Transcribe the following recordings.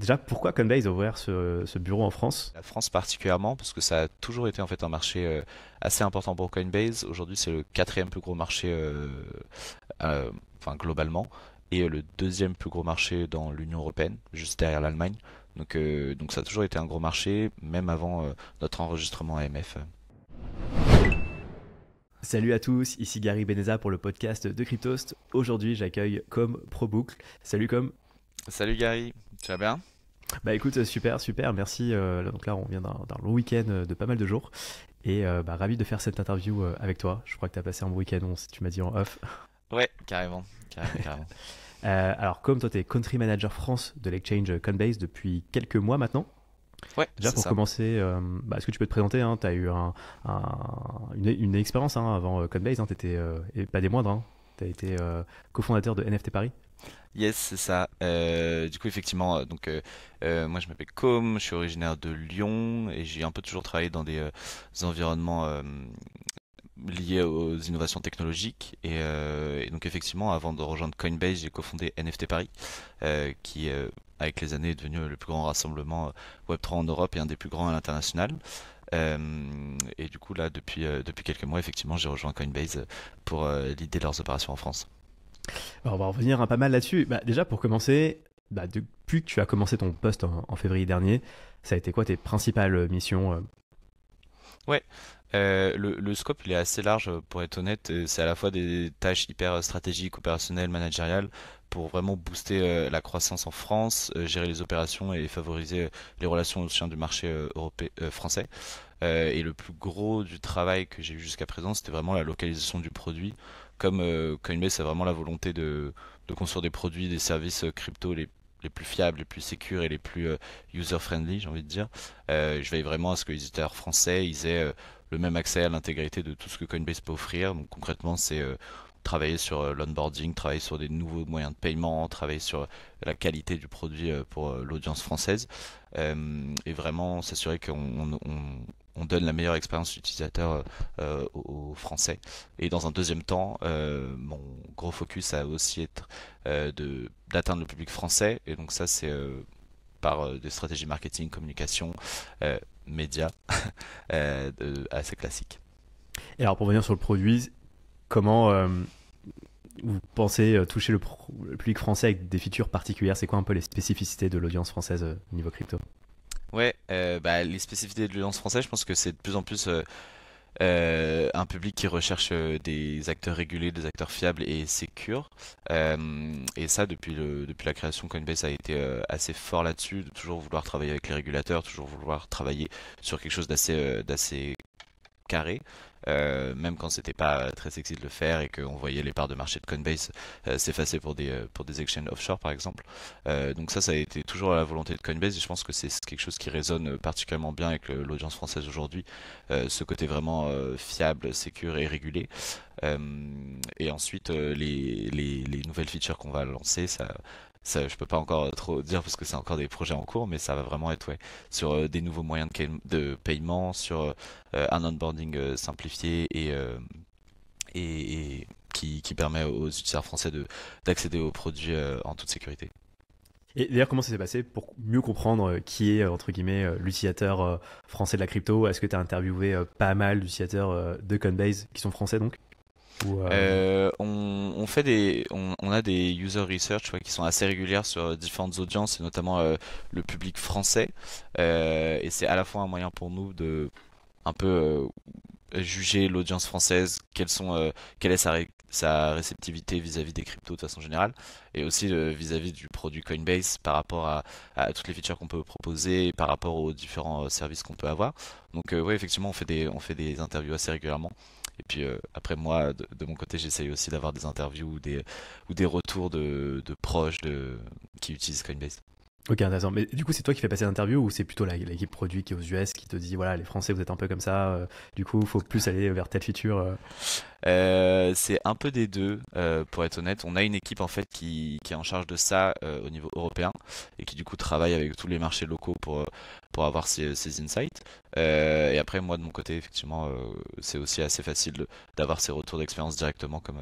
Déjà, pourquoi Coinbase a ouvert ce, bureau en France La France particulièrement, parce que ça a toujours été en fait un marché euh, assez important pour Coinbase. Aujourd'hui, c'est le quatrième plus gros marché euh, euh, enfin, globalement et le deuxième plus gros marché dans l'Union Européenne, juste derrière l'Allemagne. Donc, donc ça a toujours été un gros marché, même avant notre enregistrement AMF. Salut à tous, ici Gary Beneza pour le podcast de Cryptost. Aujourd'hui, j'accueille Com ProBoucle. Salut Com. Salut Gary. Tu vas bien bah écoute, super, super, merci. Euh, donc là, on vient d'un long week-end euh, de pas mal de jours. Et euh, bah, ravi de faire cette interview avec toi. Je crois que tu as passé un bon week-end, tu m'as dit en off. Ouais, carrément. carrément, alors, comme toi, tu es Country Manager France de l'exchange Coinbase depuis quelques mois maintenant. Ouais, Déjà pour commencer, bah, est-ce que tu peux te présenter hein Tu as eu un, une, expérience hein, avant Coinbase, hein et pas des moindres, hein tu as été cofondateur de NFT Paris. Yes, c'est ça. Euh, du coup, effectivement, euh, donc euh, moi je m'appelle Com, je suis originaire de Lyon et j'ai un peu toujours travaillé dans des, environnements liés aux innovations technologiques. Et, et, donc effectivement, avant de rejoindre Coinbase, j'ai cofondé NFT Paris, qui avec les années est devenu le plus grand rassemblement Web3 en Europe et un des plus grands à l'international. et du coup là, depuis, depuis quelques mois, effectivement, j'ai rejoint Coinbase pour l'idée de leurs opérations en France on va revenir un pas mal là-dessus. Bah, déjà, pour commencer, bah, depuis que tu as commencé ton poste en, février dernier, ça a été quoi tes principales missions euh Ouais, euh, le, scope il est assez large euh, pour être honnête. C'est à la fois des tâches hyper stratégiques, opérationnelles, managériales pour vraiment booster la croissance en France, gérer les opérations et favoriser les relations au sein du marché européen, français. et le plus gros du travail que j'ai eu jusqu'à présent, c'était vraiment la localisation du produit comme Coinbase euh, a vraiment la volonté de, construire des produits, des services euh, crypto les, plus fiables, les plus sécurs et les plus euh, user-friendly, j'ai envie de dire, je veille vraiment à ce que les utilisateurs français aient le même accès à l'intégrité de tout ce que Coinbase peut offrir. Donc concrètement, c'est travailler sur l'onboarding, travailler sur des nouveaux moyens de paiement, travailler sur la qualité du produit pour l'audience française, et vraiment s'assurer qu'on on donne la meilleure expérience utilisateur euh, euh, aux Français. Et dans un deuxième temps, euh, mon gros focus a aussi être d'atteindre le public français. Et donc ça, c'est par des stratégies marketing, communication, médias assez classiques. Et alors pour venir sur le produit, comment vous pensez toucher le, le, public français avec des features particulières C'est quoi un peu les spécificités de l'audience française au niveau crypto Ouais, euh, bah, les spécificités de l'audience française, je pense que c'est de plus en plus euh, euh, un public qui recherche des acteurs régulés, des acteurs fiables et sécures. et ça, depuis, le, depuis la création, Coinbase a été assez fort là-dessus, de toujours vouloir travailler avec les régulateurs, toujours vouloir travailler sur quelque chose d'assez d'assez carré. Euh, même quand c'était pas euh, très sexy de le faire et qu'on voyait les parts de marché de Coinbase euh, s'effacer pour des pour des exchanges offshore par exemple. donc ça, ça a été toujours la volonté de Coinbase et je pense que c'est quelque chose qui résonne particulièrement bien avec l'audience française aujourd'hui, ce côté vraiment fiable, sécure et régulé. et ensuite, les, les, les, nouvelles features qu'on va lancer, ça, je peux pas encore trop dire parce que c'est encore des projets en cours, mais ça va vraiment être sur euh, des nouveaux moyens de, paiement, sur euh, un onboarding euh, simplifié et, qui, permet aux utilisateurs français d'accéder aux produits en toute sécurité. Et d'ailleurs, comment ça s'est passé pour mieux comprendre qui est, entre guillemets, l'utilisateur français de la crypto Est-ce que tu as interviewé pas mal d'utilisateurs de Coinbase qui sont français donc euh, euh, on, fait des, on, a des user research qui sont assez régulières sur différentes audiences, et notamment euh, le public français. et c'est à la fois un moyen pour nous de un peu juger l'audience française, quelles sont, quelle est sa, réceptivité vis-à-vis des cryptos de façon générale, et aussi vis-à-vis du produit Coinbase par rapport à, toutes les features qu'on peut proposer, par rapport aux différents services qu'on peut avoir. Donc oui, effectivement, on fait des, on fait des interviews assez régulièrement. Et puis euh, après moi, de, mon côté, j'essaye aussi d'avoir des interviews ou des, ou des retours de, de proches de, qui utilisent Coinbase. Ok, intéressant. Mais du coup, c'est toi qui fais passer l'interview ou c'est plutôt l'équipe produit qui est aux US qui te dit voilà, les Français, vous êtes un peu comme ça, euh, du coup, faut plus aller vers telle feature euh euh, C'est un peu des deux, pour être honnête. On a une équipe en fait qui, est en charge de ça au niveau européen et qui du coup travaille avec tous les marchés locaux pour, pour avoir ces, ces insights. et après, moi de mon côté, effectivement, c'est aussi assez facile d'avoir ces retours d'expérience directement comme,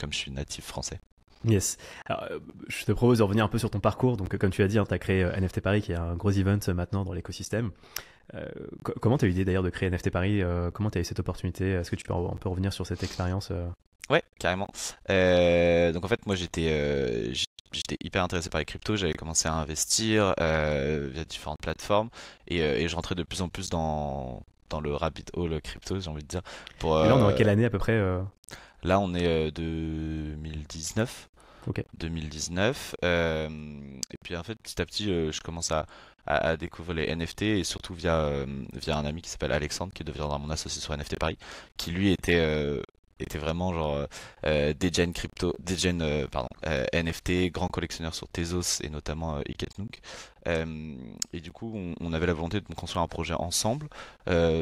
comme je suis natif français. Yes. Euh, je te propose de revenir un peu sur ton parcours. Donc, comme tu as dit, hein, tu as créé euh, NFT Paris, qui est un gros event euh, maintenant dans l'écosystème. comment tu as eu l'idée d'ailleurs de créer NFT Paris Comment tu as eu cette opportunité Est-ce que tu peux un peu revenir sur cette expérience Ouais, carrément. donc, en fait, moi, j'étais j'étais hyper intéressé par les cryptos, j'avais commencé à investir via différentes plateformes et, je rentrais de plus en plus dans, le rabbit hole crypto, j'ai envie de dire. Pour, et là, on est en quelle année à peu près Là, on est 2019. 2019. Euh, et puis en fait, petit à petit, euh, je commence à, à, découvrir les NFT et surtout via, euh, via un ami qui s'appelle Alexandre, qui deviendra mon associé sur NFT Paris, qui lui était était vraiment genre euh, degen crypto, degen pardon, NFT, grand collectionneur sur Tezos et notamment Iketnook. et du coup, on, on, avait la volonté de construire un projet ensemble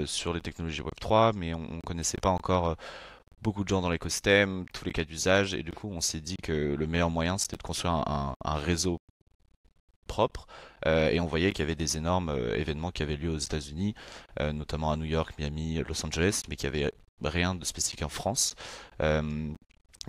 sur les technologies Web3, mais on, ne connaissait pas encore beaucoup de gens dans l'écosystème, tous les cas d'usage, et du coup on s'est dit que le meilleur moyen c'était de construire un, réseau propre, euh, et on voyait qu'il y avait des énormes euh, événements qui avaient lieu aux États-Unis, euh, notamment à New York, Miami, Los Angeles, mais qui avait rien de spécifique en France.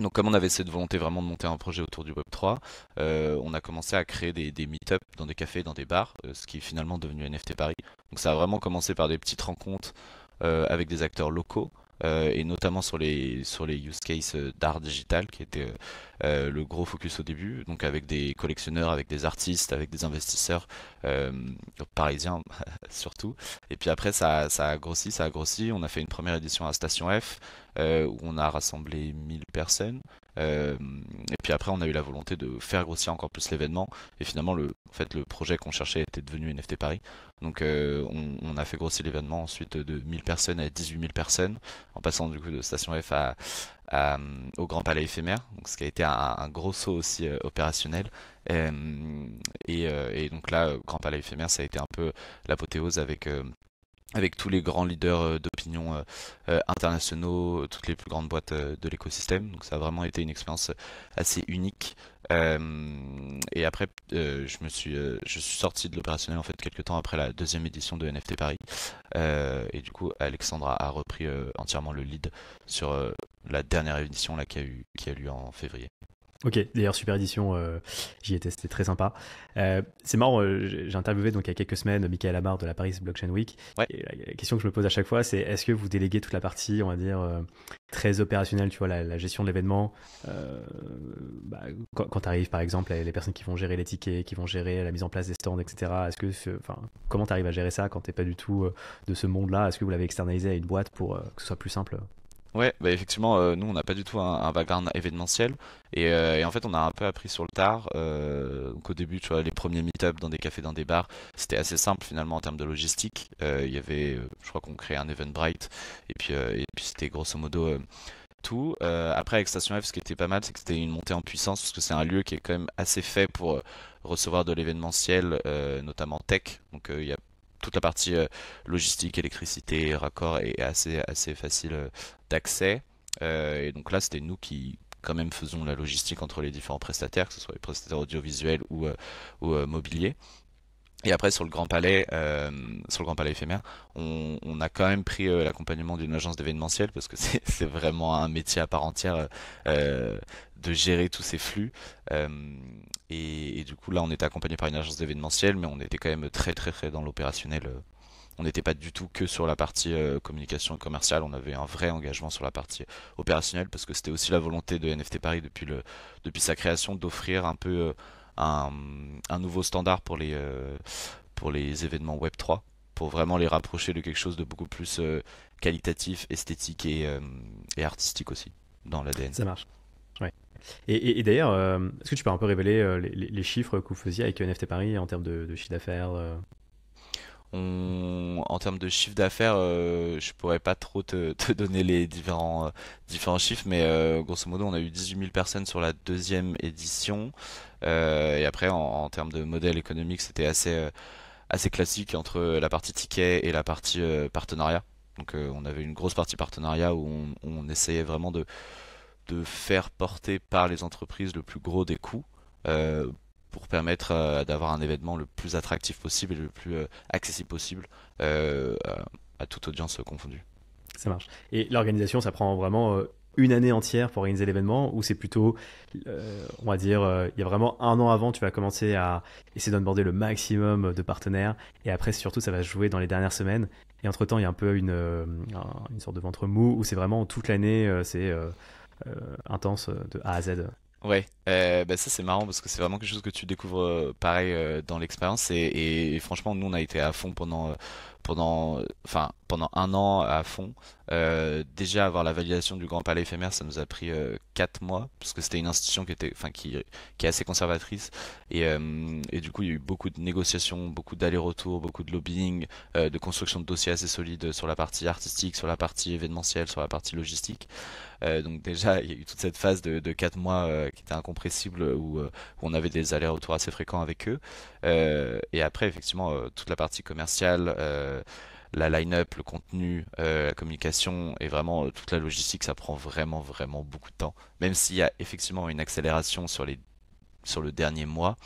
donc comme on avait cette volonté vraiment de monter un projet autour du Web3, on a commencé à créer des, des meet ups dans des cafés, dans des bars, ce qui est finalement devenu NFT Paris. Donc ça a vraiment commencé par des petites rencontres avec des acteurs locaux, euh, et notamment sur les, use cases euh, d'art digital qui était euh, le gros focus au début, donc avec des collectionneurs, avec des artistes, avec des investisseurs parisiens surtout. Et puis après, ça, ça a grossi, ça a grossi. On a fait une première édition à Station F, euh, où on a rassemblé 1000 personnes. Euh, et puis après, on a eu la volonté de faire grossir encore plus l'événement. Et finalement, le, fait, le projet qu'on cherchait était devenu NFT Paris. Donc, euh, on, a fait grossir l'événement ensuite de 1000 personnes à 18 000 personnes, en passant du coup de Station F au Grand Palais éphémère. Donc, ce qui a été un, gros saut aussi opérationnel. Et, et, donc là, Grand Palais éphémère, ça a été un peu l'apothéose avec avec tous les grands leaders euh, d'opinion euh, euh, internationaux, toutes les plus grandes boîtes de l'écosystème. Donc ça a vraiment été une expérience assez unique. et après, je me suis, je suis sorti de l'opérationnel en fait quelques temps après la deuxième édition de NFT Paris. et du coup, Alexandra a repris entièrement le lead sur la dernière édition là qui a eu, qui a lieu en février. Ok, d'ailleurs, super édition, euh, j'y étais, c'était très sympa. Euh, c'est marrant, euh, j'ai interviewé donc il y a quelques semaines Michael Amar de la Paris Blockchain Week. la question que je me pose à chaque fois, c'est est-ce que vous déléguez toute la partie, on va dire, très opérationnelle, tu vois, la, gestion de l'événement bah, Quand, tu arrives, par exemple, les personnes qui vont gérer les tickets, qui vont gérer la mise en place des stands, etc. comment tu arrives à gérer ça quand tu n'es pas du tout de ce monde-là Est-ce que vous l'avez externalisé à une boîte pour que ce soit plus simple Ouais, bah, effectivement, euh, nous on n'a pas du tout un, background événementiel euh, et, en fait on a un peu appris sur le tard. Euh, donc au début, tu vois, les premiers meet-up dans des cafés, dans des bars, c'était assez simple finalement en termes de logistique. Il y avait, je crois qu'on créait un Eventbrite et puis, et puis c'était grosso modo tout. après, avec Station F, ce qui était pas mal, c'est que c'était une montée en puissance, parce que c'est un lieu qui est quand même assez fait pour recevoir de l'événementiel, notamment tech. Donc, il y a toute la partie euh, logistique, électricité, raccord est assez, facile euh, d'accès. Euh, et donc là, c'était nous qui, quand même faisons la logistique entre les différents prestataires, que ce soit les prestataires audiovisuels ou, mobiliers. Et après sur le Grand Palais, sur le Grand Palais éphémère, on, on a quand même pris l'accompagnement d'une agence d'événementiel parce que c'est vraiment un métier à part entière de gérer tous ces flux. Et, du coup, là, on était accompagné par une agence d'événementiel, mais on était quand même très, très, très dans l'opérationnel. Euh. On n'était pas du tout que sur la partie euh, communication et commerciale. On avait un vrai engagement sur la partie opérationnelle parce que c'était aussi la volonté de NFT Paris depuis, le, depuis sa création d'offrir un peu euh, un, un, nouveau standard pour les, pour les événements Web 3 pour vraiment les rapprocher de quelque chose de beaucoup plus qualitatif, esthétique et, et artistique aussi dans l'ADN. Ça marche. oui. Et, d'ailleurs, euh, est-ce que tu peux un peu révéler euh, les, chiffres que vous faisiez avec NFT Paris en termes de, chiffre d'affaires euh on, en termes de chiffre d'affaires, je pourrais pas trop te, te donner les différents, différents chiffres, mais grosso modo, on a eu 18 000 personnes sur la deuxième édition. et après, en, termes de modèle économique, c'était assez, assez classique entre la partie ticket et la partie partenariat. Donc, on avait une grosse partie partenariat où on essayait vraiment de, de faire porter par les entreprises le plus gros des coûts euh, pour permettre euh, d'avoir un événement le plus attractif possible et le plus euh, accessible possible à toute audience confondue. Ça marche. Et l'organisation, ça prend vraiment une année entière pour organiser l'événement ou c'est plutôt, on va dire, il y a vraiment un an avant, tu vas commencer à essayer d'onboarder le maximum de partenaires et après, surtout, ça va se jouer dans les dernières semaines. Et entre-temps, il y a un peu une, une sorte de ventre mou où c'est vraiment toute l'année, c'est euh, intense euh, de A à Z. Ouais, euh, bah, ça c'est marrant parce que c'est vraiment quelque chose que tu découvres pareil dans l'expérience et, franchement nous on a été à fond pendant pendant enfin pendant un an à fond euh, déjà avoir la validation du Grand Palais éphémère, ça nous a pris euh, 4 mois, parce que c'était une institution qui était, enfin qui, qui est assez conservatrice, et, euh, et, du coup il y a eu beaucoup de négociations, beaucoup d'allers-retours, beaucoup de lobbying, euh, de construction de dossiers assez solides sur la partie artistique, sur la partie événementielle, sur la partie logistique. donc déjà il y a eu toute cette phase de, de 4 mois qui était incompressible, où, où on avait des allers-retours assez fréquents avec eux, et après effectivement toute la partie commerciale la line-up, le contenu, euh, la communication et vraiment euh, toute la logistique, ça prend vraiment, vraiment beaucoup de temps. Même s'il y a effectivement une accélération sur, les, sur le dernier mois.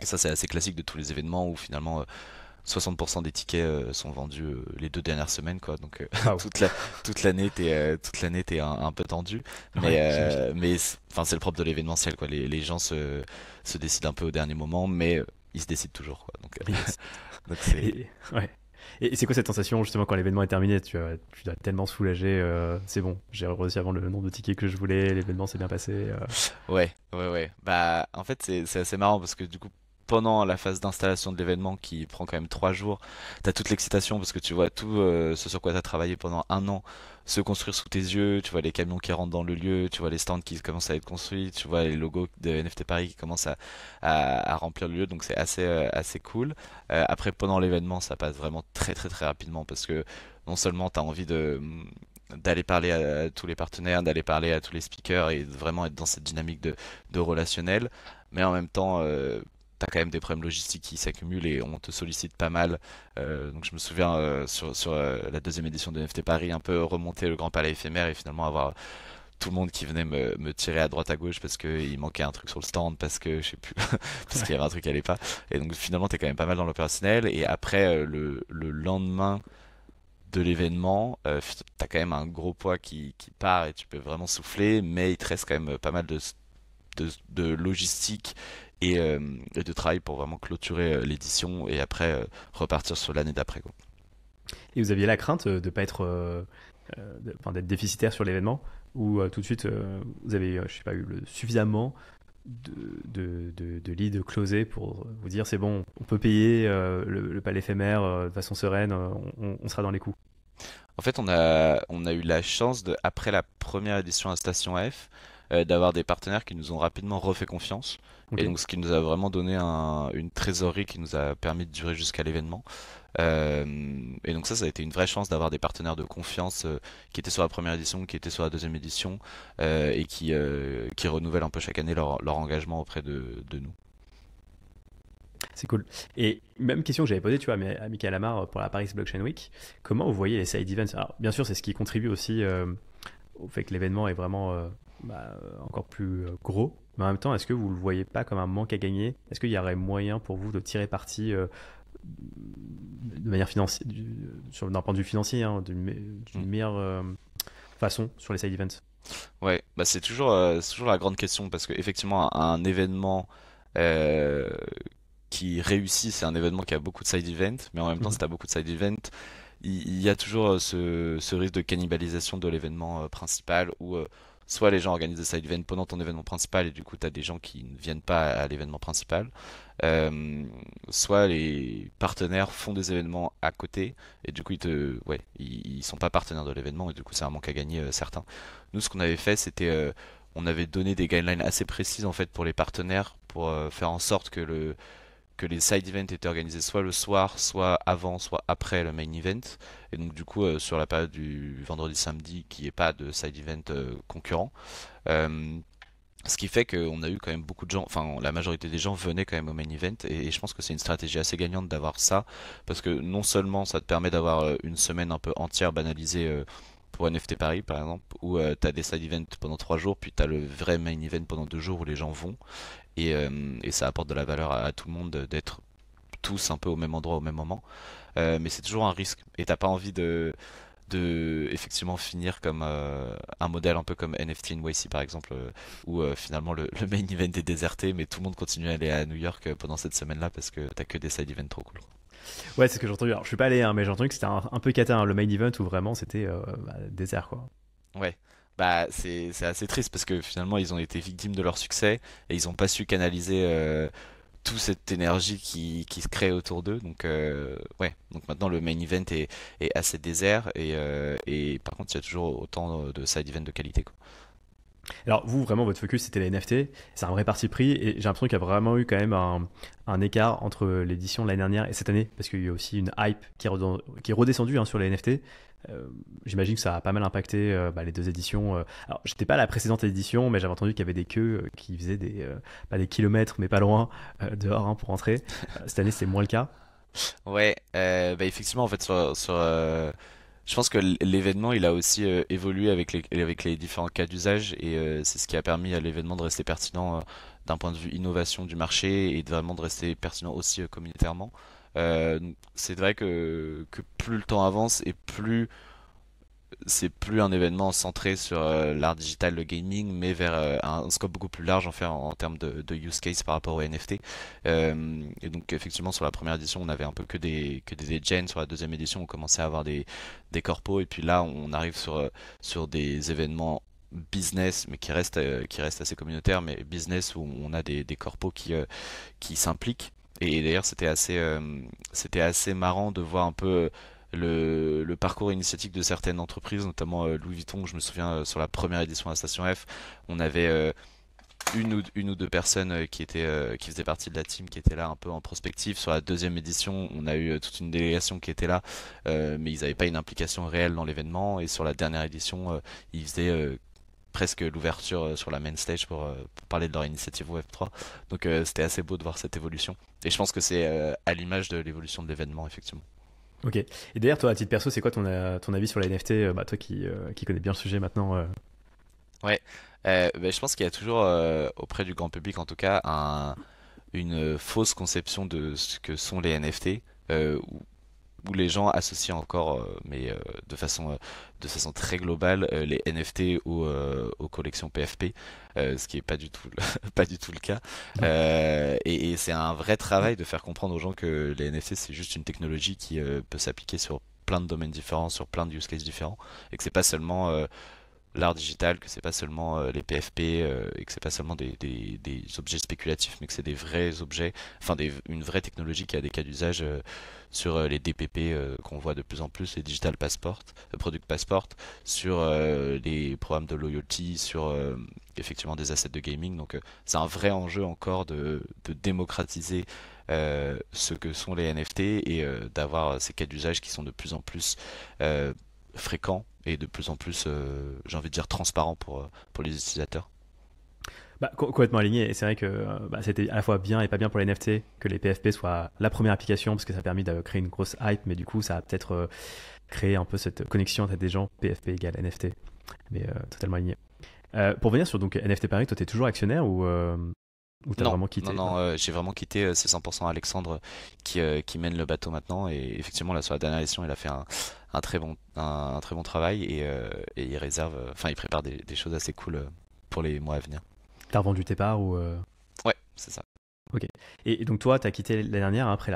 Et ça, c'est assez classique de tous les événements où finalement. 60% euh, des tickets sont vendus les deux dernières semaines, quoi. Donc ah toute toute l'année, t'es toute l'année un, un, peu tendu. Mais mais enfin c'est le propre de l'événementiel, quoi. Les, gens se, se décident un peu au dernier moment, mais ils se décident toujours, quoi. Donc, donc c'est ouais. Et c'est quoi cette sensation justement quand l'événement est terminé tu, as, euh, dois tellement se soulager, euh, c'est bon, j'ai réussi à vendre le nombre de tickets que je voulais, l'événement s'est bien passé. Euh. Ouais, ouais, ouais. Bah en fait c'est assez marrant parce que du coup pendant la phase d'installation de l'événement qui prend quand même trois jours, tu as toute l'excitation parce que tu vois tout euh, ce sur quoi tu as travaillé pendant un an se construire sous tes yeux, tu vois les camions qui rentrent dans le lieu, tu vois les stands qui commencent à être construits, tu vois les logos de NFT Paris qui commencent à, remplir le lieu, donc c'est assez, euh, assez cool. Euh, après, pendant l'événement, ça passe vraiment très très très rapidement parce que non seulement tu as envie de d'aller parler à tous les partenaires, d'aller parler à tous les speakers et vraiment être dans cette dynamique de, de relationnel. Mais en même temps, euh, quand même des problèmes logistiques qui s'accumulent et on te sollicite pas mal. Euh, donc je me souviens euh, sur, sur euh, la deuxième édition de NFT Paris, un peu remonter le Grand Palais éphémère et finalement avoir tout le monde qui venait me, tirer à droite à gauche parce qu'il manquait un truc sur le stand, parce que je sais plus, parce qu'il y avait un truc qui allait pas. Et donc finalement, tu es quand même pas mal dans l'opérationnel. Et après, le, lendemain de l'événement, tu as quand même un gros poids qui, part et tu peux vraiment souffler, mais il te reste quand même pas mal de, de, de logistique euh, et, de travail pour vraiment clôturer euh, l'édition et après euh, repartir sur l'année d'après. Et vous aviez la crainte de ne pas être d'être déficitaire sur l'événement ou tout de suite vous avez je sais pas eu le, suffisamment de, de, de, leads closés pour vous dire c'est bon, on peut payer le, le, éphémère de façon sereine, on, sera dans les coups. En fait, on a, on a eu la chance, après la première édition à Station F, d'avoir des partenaires qui nous ont rapidement refait confiance et donc, ce qui nous a vraiment donné une trésorerie qui nous a permis de durer jusqu'à l'événement. Euh, et donc ça, ça a été une vraie chance d'avoir des partenaires de confiance euh, qui étaient sur la première édition, qui étaient sur la deuxième édition euh, et qui, renouvellent un peu chaque année leur, engagement auprès de, nous. C'est cool. Et même question que j'avais posée, tu vois, à Michael Amar pour la Paris Blockchain Week, comment vous voyez les side events Alors, bien sûr, c'est ce qui contribue aussi au fait que l'événement est vraiment bah, encore plus gros mais en même temps, est-ce que vous ne le voyez pas comme un manque à gagner Est-ce qu'il y aurait moyen pour vous de tirer parti euh, de manière financière, euh, d'un point de vue financier, hein, d'une mm. meilleure euh, façon sur les side events Ouais, bah c'est toujours, toujours la grande question parce qu'effectivement, un, un, événement qui réussit, c'est un événement qui a beaucoup de side events, mais en même temps, mm-hmm. si tu as beaucoup de side events, il, y a toujours ce, ce, risque de cannibalisation de l'événement principal où soit les gens organisent ça, ils viennent pendant ton événement principal et du coup tu as des gens qui ne viennent pas à l'événement principal, euh, soit les partenaires font des événements à côté et du coup ils te, ouais, ils, sont pas partenaires de l'événement et du coup c'est un manque à gagner euh, certains Nous ce qu'on avait fait c'était euh, on avait donné des guidelines assez précises en fait pour les partenaires pour faire en sorte que le que les side events étaient organisés soit le soir, soit avant, soit après le main event. Et donc du coup, euh, sur la période du vendredi samedi, qui n'y ait pas de side event euh, concurrent. Euh, ce qui fait qu'on a eu quand même beaucoup de gens, enfin la majorité des gens venaient quand même au main event et, je pense que c'est une stratégie assez gagnante d'avoir ça parce que non seulement ça te permet d'avoir une semaine un peu entière banalisée pour NFT Paris par exemple, où tu as des side events pendant 3 jours, puis tu as le vrai main event pendant 2 jours où les gens vont. Euh, et, ça apporte de la valeur à, tout le monde d'être tous un peu au même endroit au même moment. Euh, mais c'est toujours un risque. Et t'as pas envie de, de effectivement finir comme euh, un modèle un peu comme NFT in YC par exemple, où finalement le, main event est déserté, mais tout le monde continue à aller à New York pendant cette semaine-là parce que t'as que des side events trop cool. Ouais, c'est ce que j'ai entendu. Alors, je suis pas allé, hein, mais j'ai entendu que c'était un, peu catin hein, le main event où vraiment c'était bah, désert quoi. Ouais bah, c'est assez triste parce que finalement ils ont été victimes de leur succès et ils n'ont pas su canaliser euh, toute cette énergie qui, se crée autour d'eux. Donc euh, ouais, donc maintenant le main event est, assez désert euh, et, par contre il y a toujours autant de side events de qualité. Quoi. Alors vous, vraiment, votre focus, c'était les NFT. C'est un vrai parti pris et j'ai l'impression qu'il y a vraiment eu quand même un, écart entre l'édition de l'année dernière et cette année, parce qu'il y a aussi une hype qui est, redescendue hein, sur les NFT. Euh, j'imagine que ça a pas mal impacté euh, bah, les deux éditions. Euh. Alors, j'étais pas à la précédente édition, mais j'avais entendu qu'il y avait des queues qui faisaient des, des kilomètres, mais pas loin dehors hein, pour entrer. cette année, c'est moins le cas. Ouais, bah, effectivement, en fait, sur, je pense que l'événement, il a aussi évolué avec les, avec les différents cas d'usage et c'est ce qui a permis à l'événement de rester pertinent d'un point de vue innovation du marché et vraiment de rester pertinent aussi communautairement. Euh, c'est vrai que, que, plus le temps avance et plus c'est plus un événement centré sur euh, l'art digital, le gaming, mais vers euh, un scope beaucoup plus large en, fait, en, termes de, use case par rapport aux NFT. et donc effectivement sur la première édition on avait un peu que des que des sur la deuxième édition on commençait à avoir des, des corpos et puis là on arrive sur, sur des événements business mais qui restent qui restent assez communautaires mais business où on a des, des corpos qui, qui s'impliquent et d'ailleurs, c'était assez, euh, assez marrant de voir un peu euh, le, parcours initiatique de certaines entreprises, notamment euh, Louis Vuitton, je me souviens, sur la première édition de la Station F, on avait une, ou, une, ou, deux personnes qui, étaient, qui faisaient partie de la team qui étaient là un peu en prospective. Sur la deuxième édition, on a eu toute une délégation qui était là, mais ils n'avaient pas une implication réelle dans l'événement. Et sur la dernière édition, ils faisaient presque l'ouverture euh, sur la main stage pour, euh, parler de leur initiative Web3. Donc euh, c'était assez beau de voir cette évolution. Et je pense que c'est à l'image de l'évolution de l'événement, effectivement. Ok. Et d'ailleurs, toi, à titre perso, c'est quoi ton, ton, avis sur la NFT bah, Toi qui, qui, connais bien le sujet maintenant. Ouais, ben, je pense qu'il y a toujours auprès du grand public en tout cas un, une fausse conception de ce que sont les NFT, où les gens associent encore, euh, mais euh, de façon euh, de façon très globale, les NFT aux, aux collections PFP, ce qui est pas du tout le, pas du tout le cas. et, c'est un vrai travail de faire comprendre aux gens que les NFT c'est juste une technologie qui peut s'appliquer sur plein de domaines différents, sur plein de use cases différents, et que c'est pas seulement l'art digital, que c'est pas seulement euh, les PFP euh, et que c'est pas seulement des, objets spéculatifs, mais que c'est des vrais objets, enfin une vraie technologie qui a des cas d'usage euh, sur les DPP qu'on voit de plus en plus, les digital passport, product passport, sur les programmes de loyalty, sur effectivement des assets de gaming. Donc c'est un vrai enjeu encore de, démocratiser ce que sont les NFT et d'avoir ces cas d'usage qui sont de plus en plus fréquent et de plus en plus, euh, j'ai envie de dire, transparent pour, euh, pour les utilisateurs. Bah, complètement aligné. Et c'est vrai que euh, bah, c'était à la fois bien et pas bien pour les NFT que les PFP soient la première application parce que ça a permis de créer une grosse hype, mais du coup, ça a peut-être créé un peu cette connexion entre des gens PFP égale NFT. Mais totalement aligné. pour venir sur donc NFT Paris, toi, tu es toujours actionnaire ou vraiment quitté Non, non, euh, j'ai vraiment quitté. Euh, c'est 100% Alexandre euh, qui, mène le bateau maintenant. Et effectivement, là, sur la dernière édition, il a fait un, très, bon, travail et, il réserve, enfin, il prépare des, choses assez cool pour les mois à venir. T'as revendu tes parts ou Ouais, c'est ça. Ok. Et, donc, toi, t'as quitté la dernière, hein, après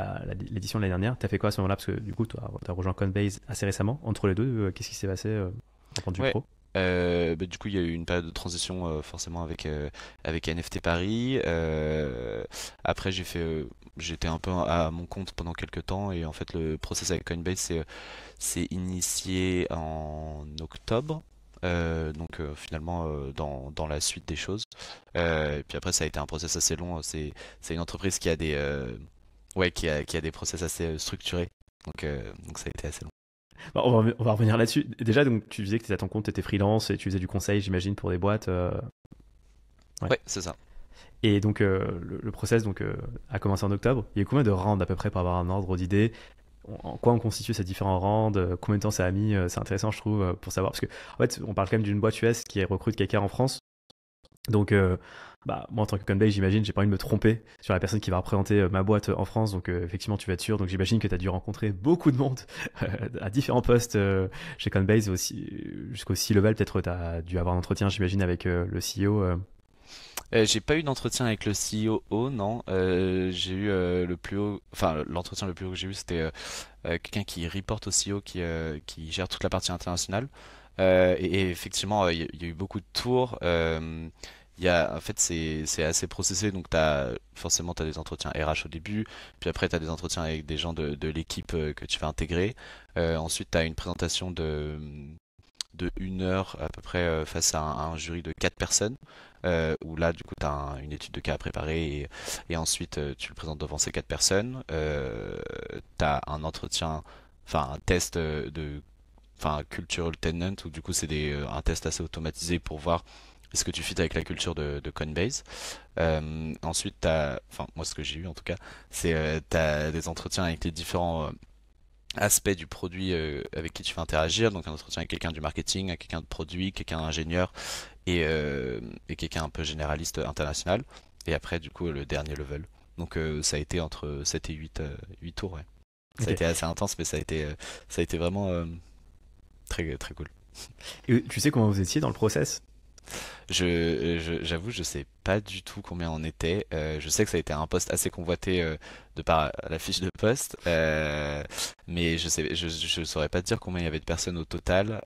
l'édition la, la, de l'année dernière. T'as fait quoi à ce moment-là Parce que du coup, t'as as rejoint Conbase assez récemment. Entre les deux, qu'est-ce qui s'est passé du pro euh, bah, du coup, il y a eu une période de transition euh, forcément avec euh, avec NFT Paris. après, j'ai fait, j'étais un peu à mon compte pendant quelques temps et en fait, le process avec Coinbase c'est c'est initié en octobre. donc finalement dans, dans, la suite des choses. et puis après ça a été un process assez long. C'est une entreprise qui a des ouais qui a, qui a des process assez structurés. Donc donc ça a été assez long. Bah, on, va, revenir là-dessus. Déjà, donc, tu disais que tu étais à ton compte, tu étais freelance et tu faisais du conseil, j'imagine, pour des boîtes. Euh, oui, Ouais, c'est ça. Et donc, euh, le, process donc, euh, a commencé en octobre. Il y a combien de rounds à peu près pour avoir un ordre d'idée en quoi on constitue ces différents rounds, combien de temps ça a mis, c'est intéressant je trouve pour savoir parce que en fait on parle quand même d'une boîte US qui recrute quelqu'un en France, donc bah, moi en tant que Coinbase, j'imagine, j'ai pas envie de me tromper sur la personne qui va représenter euh, ma boîte euh, en France. Donc euh, effectivement, tu vas être sûr. Donc j'imagine que tu as dû rencontrer beaucoup de monde à différents postes chez Conbase aussi jusqu'au C-level. Peut-être tu as dû avoir un entretien, j'imagine, avec le CEO. j'ai pas eu d'entretien avec le CEO, non. j'ai eu le plus haut, enfin l'entretien le plus haut que j'ai eu, c'était quelqu'un qui reporte au CEO, qui, qui gère toute la partie internationale. Et, effectivement, il y, a eu beaucoup de tours il en fait, c'est assez processé. Donc, as, forcément, tu as des entretiens RH au début. Puis après, tu as des entretiens avec des gens de, l'équipe euh, que tu vas intégrer. Euh, ensuite, tu as une présentation de, de une heure à peu près euh, face à un, jury de quatre personnes. où là, du coup, tu as une étude de cas à préparer et, ensuite, tu le présentes devant ces 4 personnes. tu as un entretien, enfin, un test de. Enfin, cultural tenant, où du coup, c'est des un test assez automatisé pour voir est-ce que tu fites avec la culture de, Coinbase euh, Ensuite, t'as, enfin moi ce que j'ai eu en tout cas, c'est euh, t'as des entretiens avec les différents euh, aspects du produit avec qui tu fais interagir, donc un entretien avec quelqu'un du marketing, avec quelqu'un de produit, quelqu'un d'ingénieur et, et quelqu'un un peu généraliste international. Et après, du coup, le dernier level. Donc ça a été entre 7 et 8, 8 tours. Ça a été assez intense, mais ça a été, ça a été vraiment très, très cool. Et tu sais comment vous étiez dans le process je j'avoue, je, sais pas du tout combien on était. Euh, je sais que ça a été un poste assez convoité euh, de par la fiche de poste, euh, mais je sais, je, je, saurais pas dire combien il y avait de personnes au total.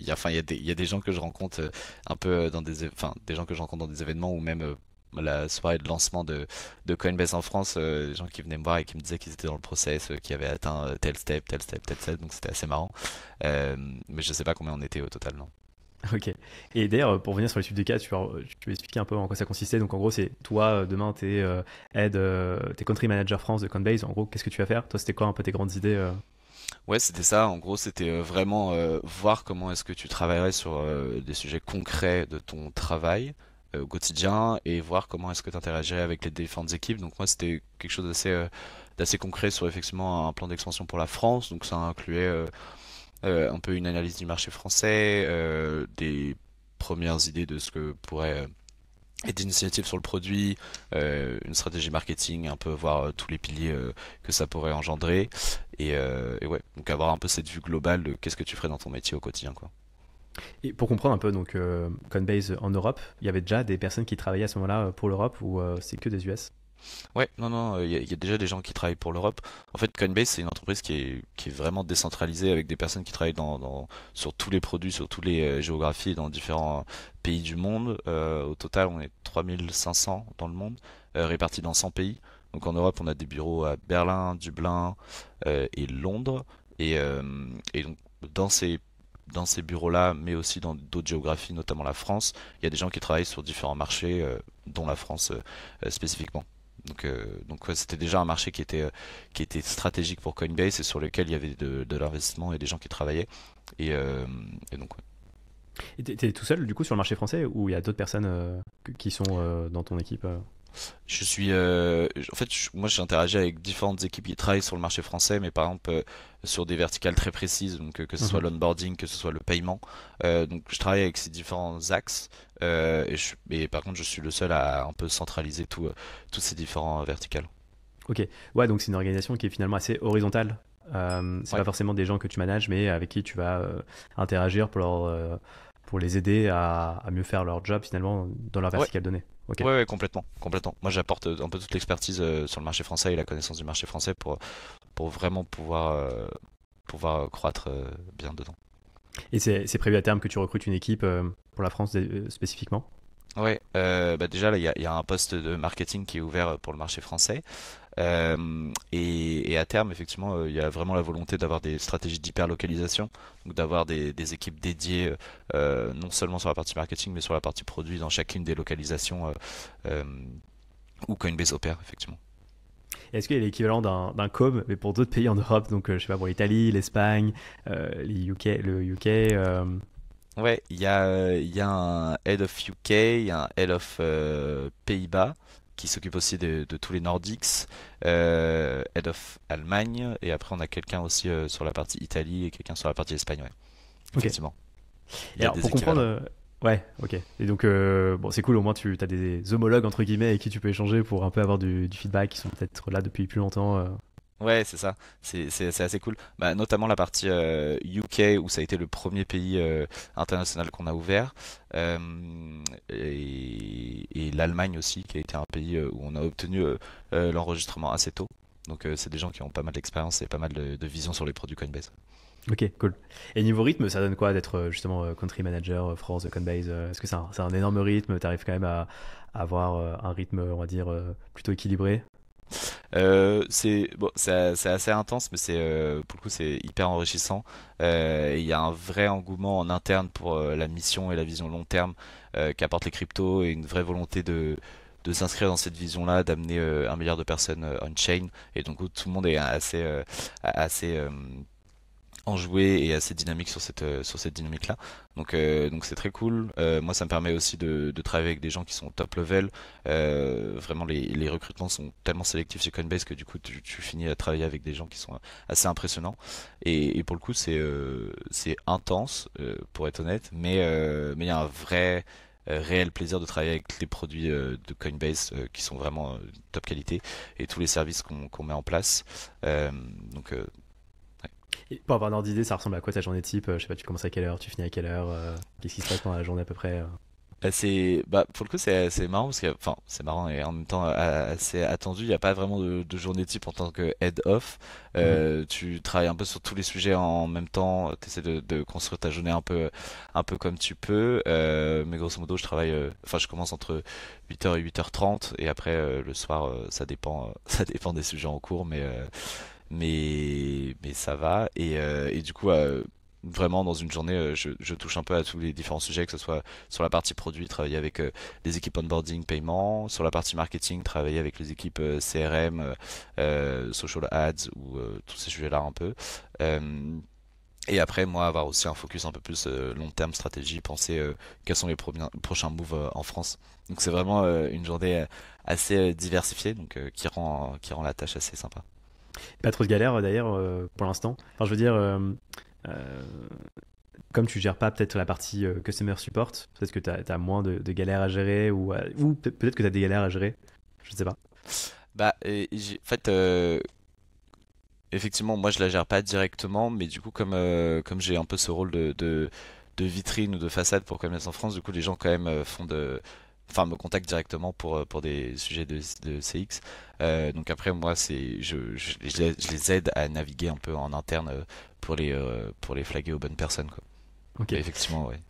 Il enfin, il y a des, il y a des gens que je rencontre un peu dans des, enfin, des gens que je rencontre dans des événements ou même la soirée de lancement de, de Coinbase en France, Des gens qui venaient me voir et qui me disaient qu'ils étaient dans le process, qu'ils avaient atteint tel step, tel step, tel step, donc c'était assez marrant. mais je sais pas combien on était au total, non. Ok. Et d'ailleurs, pour venir sur l'étude de cas, tu peux, expliquer un peu en quoi ça consistait. Donc, en gros, c'est toi, euh, demain, tu es, euh, euh, t'es country manager France de Coinbase. En gros, qu'est-ce que tu vas faire Toi, c'était quoi un peu tes grandes idées Ouais, c'était ça. En gros, c'était vraiment voir comment est-ce que tu travaillerais sur des sujets concrets de ton travail au quotidien et voir comment est-ce que tu interagirais avec les différentes équipes. Donc, moi, c'était quelque chose d'assez concret sur effectivement un plan d'expansion pour la France. Donc, ça incluait euh, un peu une analyse du marché français, euh, des premières idées de ce que pourrait euh, être une sur le produit, une stratégie marketing, un peu voir tous les piliers que ça pourrait engendrer. Et, et, ouais, donc avoir un peu cette vue globale de qu'est-ce que tu ferais dans ton métier au quotidien. Quoi. Et pour comprendre un peu, donc Coinbase en Europe, il y avait déjà des personnes qui travaillaient à ce moment-là pour l'Europe ou c'est que des US Ouais, non, non, il y, a- déjà des gens qui travaillent pour l'Europe. En fait, Coinbase, c'est une entreprise qui est, qui est vraiment décentralisée avec des personnes qui travaillent dans, dans- sur tous les produits, sur toutes les euh, géographies, dans différents euh, pays du monde. Euh, au total, on est 3500 dans le monde, répartis dans 100 pays. Donc en Europe, on a des bureaux à Berlin, Dublin et Londres. Et, donc, dans ces, dans ces bureaux-là, mais aussi dans d'autres géographies, notamment la France, il y a des gens qui travaillent sur différents marchés, dont la France spécifiquement. Donc euh, c'était déjà un marché qui était euh, qui était stratégique pour Coinbase et sur lequel il y avait de, l'investissement et des gens qui travaillaient. Et, euh, donc ouais. Et t'es tout seul du coup sur le marché français ou il y a d'autres personnes qui sont dans ton équipe je suis, euh, en fait, je, moi j'interagis avec différentes équipes qui travaillent sur le marché français, mais par exemple euh, sur des verticales très précises, donc euh, que ce mhm. soit l'onboarding, que ce soit le paiement. donc je travaille avec ces différents axes, et, je, par contre je suis le seul à un peu centraliser tout, tous ces différents verticales. Ok, ouais, donc c'est une organisation qui est finalement assez horizontale. c'est pas forcément des gens que tu manages, mais avec qui tu vas interagir pour leur pour les aider à, mieux faire leur job finalement dans leur verticale donnée. Oui, complètement, complètement. Moi, j'apporte euh, un peu toute l'expertise euh, sur le marché français et la connaissance du marché français pour, vraiment pouvoir, euh, croître bien dedans. Et c'est prévu à terme que tu recrutes une équipe pour la France spécifiquement Ouais, euh, bah déjà là, il y a, un poste de marketing qui est ouvert euh, pour le marché français. Euh, et, à terme, effectivement, il y a vraiment la volonté d'avoir des stratégies d'hyperlocalisation, donc d'avoir des, équipes dédiées non seulement sur la partie marketing, mais sur la partie produit dans chacune des localisations euh, où Coinbase opère, effectivement. est-ce qu'il y a l'équivalent d'un, d'un mais pour d'autres pays en Europe, donc je sais pas, pour l'Italie, l'Espagne, UK, le UK Ouais, il y a, euh, y un head of UK, un head of euh, Pays-Bas qui s'occupe aussi de, de, tous les Nordics, euh, head of Allemagne, et après on a quelqu'un aussi euh, sur la partie Italie et quelqu'un sur la partie Espagne, ouais. Effectivement. ouais, ok. Et donc, bon, c'est cool, au moins tu as des homologues, entre guillemets, avec qui tu peux échanger pour un peu avoir du, du feedback, qui sont peut-être là depuis plus longtemps. Ouais, c'est ça. C'est assez cool. Bah, notamment la partie UK euh, où ça a été le premier pays euh, international qu'on a ouvert. Euh, et, l'Allemagne aussi, qui a été un pays où on a obtenu l'enregistrement assez tôt. Donc c'est des gens qui ont pas mal d'expérience et pas mal de, vision sur les produits Coinbase. Ok, cool. Et niveau rythme, ça donne quoi d'être justement country manager France Coinbase Est-ce que c'est un, énorme rythme T'arrives quand même à, avoir un rythme, on va dire, plutôt équilibré euh, c'est bon, assez intense, mais c'est euh, pour le coup c'est hyper enrichissant. Euh, il y a un vrai engouement en interne pour la mission et la vision long terme qu'apportent les cryptos et une vraie volonté de, de s'inscrire dans cette vision-là, d'amener un milliard de personnes on-chain. Et donc tout le monde est assez, assez jouer et assez dynamique sur cette euh, sur cette dynamique là. Donc euh, donc c'est très cool. Euh, moi ça me permet aussi de, travailler avec des gens qui sont top level. vraiment les, recrutements sont tellement sélectifs chez Coinbase que du coup tu, finis à travailler avec des gens qui sont assez impressionnants. Et, pour le coup c'est c'est intense pour être honnête, mais mais il y a un vrai réel plaisir de travailler avec les produits de Coinbase qui sont vraiment top qualité et tous les services qu'on met en place. donc pour avoir un ordre d'idée, ça ressemble à quoi ta journée type euh, Je sais pas, tu commences à quelle heure, tu finis à quelle heure euh, Qu'est-ce qui se passe pendant la journée à peu près euh c'est bah, pour le coup c'est marrant parce que enfin c'est marrant et en même temps assez attendu il n'y a pas vraiment de, journée type en tant que head off tu travailles un peu sur tous les sujets en même temps tu essaies de, construire ta journée un peu un peu comme tu peux mais grosso modo je travaille enfin je commence entre 8h et 8h30 et après le soir ça dépend ça dépend des sujets en cours mais mais, mais ça va. Et, euh, et du coup, euh, vraiment dans une journée, euh, je, touche un peu à tous les différents sujets, que ce soit sur la partie produit, travailler avec les équipes onboarding, paiement, sur la partie marketing, travailler avec les équipes CRM, social ads ou tous ces sujets-là un peu. et après, moi, avoir aussi un focus un peu plus long terme, stratégie, penser quels sont les prochains moves en France. Donc c'est vraiment une journée assez diversifiée, donc qui rend qui rend la tâche assez sympa. Pas trop de galères euh, d'ailleurs euh, pour l'instant. Enfin, je veux dire, euh, comme tu gères pas peut-être la partie customer support, peut-être que tu as, as, moins de, galères à gérer ou, peut-être que tu as des galères à gérer. Je sais pas. Bah, en fait, effectivement, moi je la gère pas directement, mais du coup, comme, comme j'ai un peu ce rôle de, vitrine ou de façade pour Commerce en France, du coup, les gens quand même font de enfin me contacte directement pour, euh, pour des sujets de, de CX. Euh, donc après moi c'est je, je, les aide à naviguer un peu en interne euh, pour les pour les flaguer aux bonnes personnes quoi. Ok. effectivement ouais.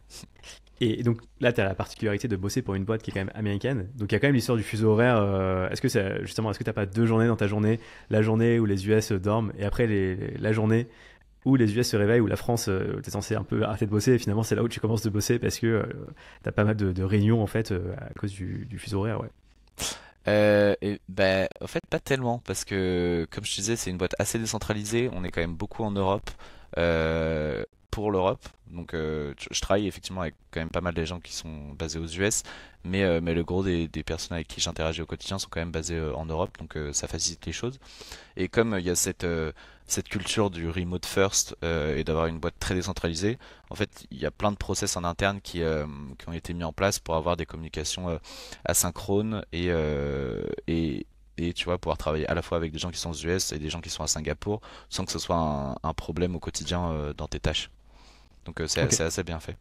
Et donc là, tu as la particularité de bosser pour une boîte qui est quand même américaine. Donc il y a quand même l'histoire du fuseau horaire. est-ce que ça, justement, est-ce que tu n'as pas deux journées dans ta journée La journée où les US dorment et après les, la journée où les US se réveillent, où la France, euh, t'es censé un peu arrêter de bosser, et finalement c'est là où tu commences de bosser parce que euh, t'as pas mal de, réunions en fait euh, à cause du, fuseau horaire, ouais. Euh, ben, en fait, pas tellement, parce que comme je te disais, c'est une boîte assez décentralisée, on est quand même beaucoup en Europe l'Europe. Donc euh, je travaille effectivement avec quand même pas mal de gens qui sont basés aux US, mais, euh, mais le gros des, personnes avec qui j'interagis au quotidien sont quand même basés euh, en Europe, donc ça facilite les choses. Et comme il y a cette, cette culture du remote first et d'avoir une boîte très décentralisée, en fait il y a plein de process en interne qui, qui ont été mis en place pour avoir des communications asynchrones et, et, tu vois pouvoir travailler à la fois avec des gens qui sont aux US et des gens qui sont à Singapour sans que ce soit un, problème au quotidien dans tes tâches. Donc euh, c'est assez bien fait.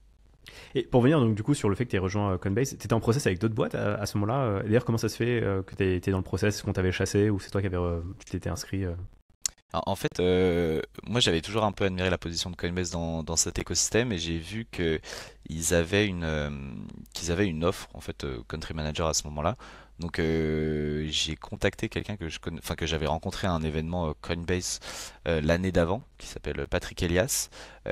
Et pour venir donc du coup sur le fait que tu aies rejoint euh, Coinbase, tu étais en process avec d'autres boîtes euh, à, ce moment-là D'ailleurs, comment ça se fait que tu étais dans le process qu'on t'avait chassé ou c'est toi qui avais, t'étais inscrit en fait, moi j'avais toujours un peu admiré la position de Coinbase dans, cet écosystème et j'ai vu qu'ils avaient une offre en fait Country Manager à ce moment-là donc euh, j'ai contacté quelqu'un que je enfin que j'avais rencontré à un événement euh, Coinbase euh, l'année d'avant, qui s'appelle Patrick Elias. et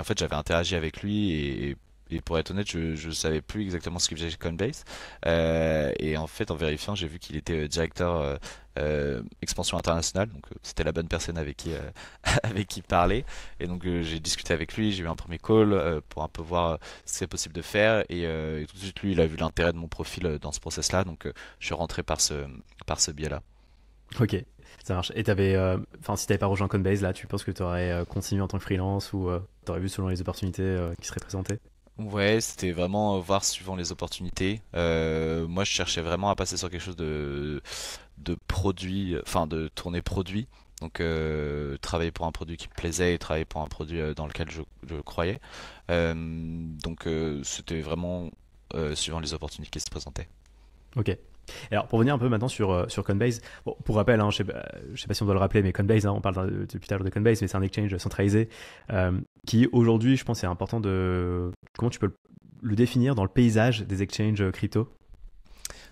en fait j'avais interagi avec lui et et pour être honnête, je ne savais plus exactement ce qu'il faisait chez Coinbase. Euh, et en fait, en vérifiant, j'ai vu qu'il était euh, directeur euh, expansion internationale. Donc, c'était la bonne personne avec qui, avec qui parler. Et donc, j'ai discuté avec lui, j'ai eu un premier call pour un peu voir ce c'est possible de faire. Et, tout de suite, lui, il a vu l'intérêt de mon profil dans ce process-là. Donc, je suis rentré par ce, par ce biais-là. Ok, ça marche. Et t'avais, enfin, n'avais si t'avais pas rejoint Coinbase, là, tu penses que tu aurais continué en tant que freelance ou tu aurais vu selon les opportunités qui seraient présentées Ouais, c'était vraiment euh, voir suivant les opportunités. Euh, moi, je cherchais vraiment à passer sur quelque chose de, de produit, enfin de tourner produit. Donc, euh, travailler pour un produit qui me plaisait et travailler pour un produit dans lequel je, je croyais. donc, c'était vraiment suivant les opportunités qui se présentaient. Ok, alors, pour venir un peu maintenant sur, euh, sur Coinbase, pour rappel, hein, je ne sais, pas si on doit le rappeler, mais Coinbase, hein, on parle depuis tout à l'heure de Coinbase, mais c'est un exchange centralisé euh, qui, aujourd'hui, je pense, est important de. Comment tu peux le, définir dans le paysage des exchanges euh, crypto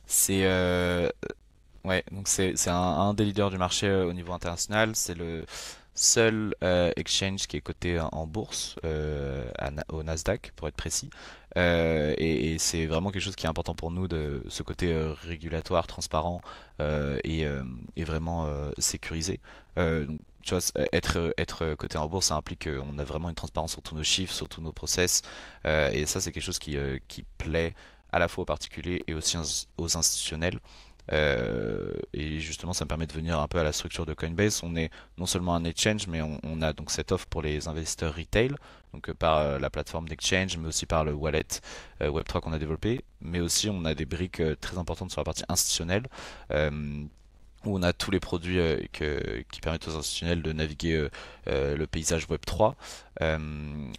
C'est. ouais, donc c'est un, un, des leaders du marché au niveau international. C'est le seul exchange qui est coté en, bourse, au Nasdaq, pour être précis. Euh, et, c'est vraiment quelque chose qui est important pour nous, de ce côté euh, régulatoire, transparent euh, et, vraiment sécurisé. tu vois, être, côté coté en bourse, ça implique qu'on a vraiment une transparence sur tous nos chiffres, sur tous nos process. et ça, c'est quelque chose qui plaît à la fois aux particuliers et aussi aux institutionnels. Euh, et justement, ça me permet de venir un peu à la structure de Coinbase. On est non seulement un exchange, mais on, a donc cette offre pour les investisseurs retail, donc euh, par euh, la plateforme d'exchange, mais aussi par le wallet Web3 qu'on a développé. Mais aussi, on a des briques très importantes sur la partie institutionnelle. où on a tous les produits qui permettent aux institutionnels de naviguer le paysage Web3,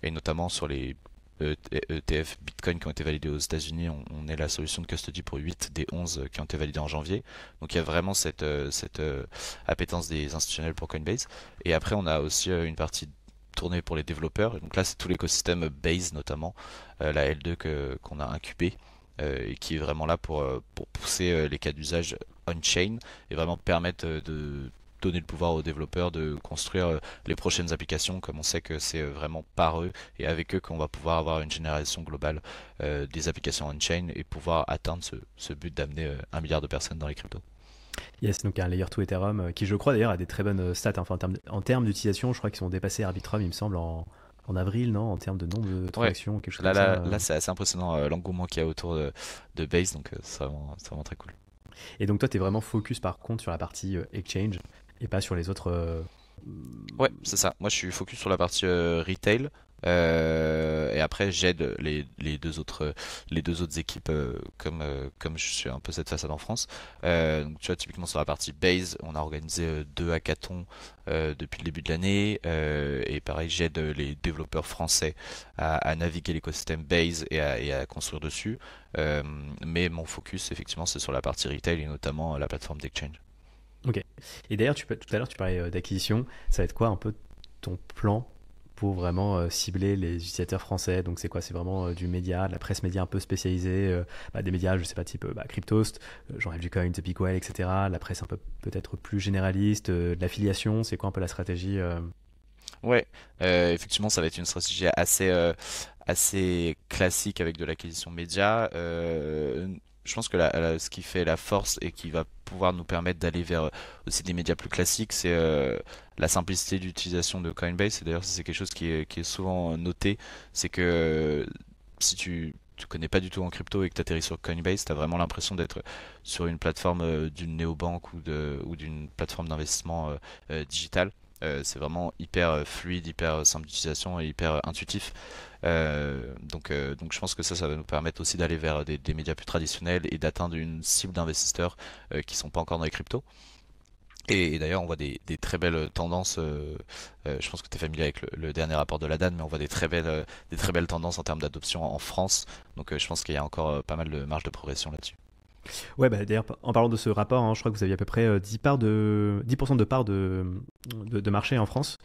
et notamment sur les ETF e Bitcoin qui ont été validés aux États-Unis, on, est la solution de custody pour 8 des 11 euh, qui ont été validés en janvier. Donc il y a vraiment cette, euh, cette euh, appétence des institutionnels pour Coinbase. Et après, on a aussi une partie tournée pour les développeurs. Donc là, c'est tout l'écosystème Base, notamment la L2 qu'on a incubée. et qui est vraiment là pour, pour pousser les cas d'usage on-chain et vraiment permettre de donner le pouvoir aux développeurs de construire euh, les prochaines applications, comme on sait que c'est euh, vraiment par eux et avec eux qu'on va pouvoir avoir une génération globale euh, des applications on-chain et pouvoir atteindre ce, but d'amener un milliard de personnes dans les cryptos. Yes, donc un layer 2 Ethereum qui, je crois d'ailleurs, a des très bonnes stats. Hein. Enfin, en termes d'utilisation, je crois qu'ils ont dépassé Arbitrum, il me semble, en, avril, non En termes de nombre de transactions, quelque chose là, comme ça. Là, c'est assez impressionnant l'engouement qu'il y a autour de, Base, donc c'est vraiment, très cool. Et donc, toi, tu es vraiment focus par contre sur la partie exchange et pas sur les autres. Euh, ouais, c'est ça. Moi, je suis focus sur la partie euh, retail. Euh, et après, j'aide les, deux autres les deux autres équipes comme comme je suis un peu cette façade en France. donc tu vois typiquement sur la partie base, on a organisé deux hackathons depuis le début de l'année et pareil, j'aide les développeurs français à, naviguer l'écosystème base et à, et à, construire dessus. mais mon focus effectivement c'est sur la partie retail et notamment la plateforme d'exchange. Ok. Et d'ailleurs, tout à l'heure, tu parlais euh, d'acquisition. Ça va être quoi un peu ton plan pour vraiment euh, cibler les utilisateurs français Donc, c'est quoi C'est vraiment euh, du média, de la presse média un peu spécialisée, bah, des médias, je sais pas, type bah, Cryptost, Jean-Yves Ducoin, The Pickwell, etc. La presse un peu peut-être plus généraliste, de l'affiliation. C'est quoi un peu la stratégie Ouais, effectivement, ça va être une stratégie assez assez classique avec de l'acquisition média. Euh, je pense que ce qui fait la force et qui va pouvoir nous permettre d'aller vers aussi euh, des médias plus classiques, c'est euh, la simplicité d'utilisation de Coinbase. Et d'ailleurs, c'est quelque chose qui est, souvent euh, noté. C'est que si tu tu connais pas du tout en crypto et que tu atterris sur Coinbase, tu as vraiment l'impression d'être sur une plateforme d'une néobanque ou, ou d'une plateforme d'investissement digitale. digital. Euh, c'est vraiment hyper euh, fluide, hyper euh, simple d'utilisation et hyper intuitif. donc, donc je pense que ça, ça va nous permettre aussi d'aller vers des, médias plus traditionnels et d'atteindre une cible d'investisseurs qui sont pas encore dans les cryptos. Et, d'ailleurs, on voit des, très belles tendances. je pense que tu es familier avec le, dernier rapport de la DAN, mais on voit des très belles, des très belles tendances en termes d'adoption en France. Donc je pense qu'il y a encore pas mal de marge de progression là-dessus. Ouais, bah, d'ailleurs, en parlant de ce rapport, hein, je crois que vous aviez à peu près 10%, euh, de, 10 de parts de, de, marché en France,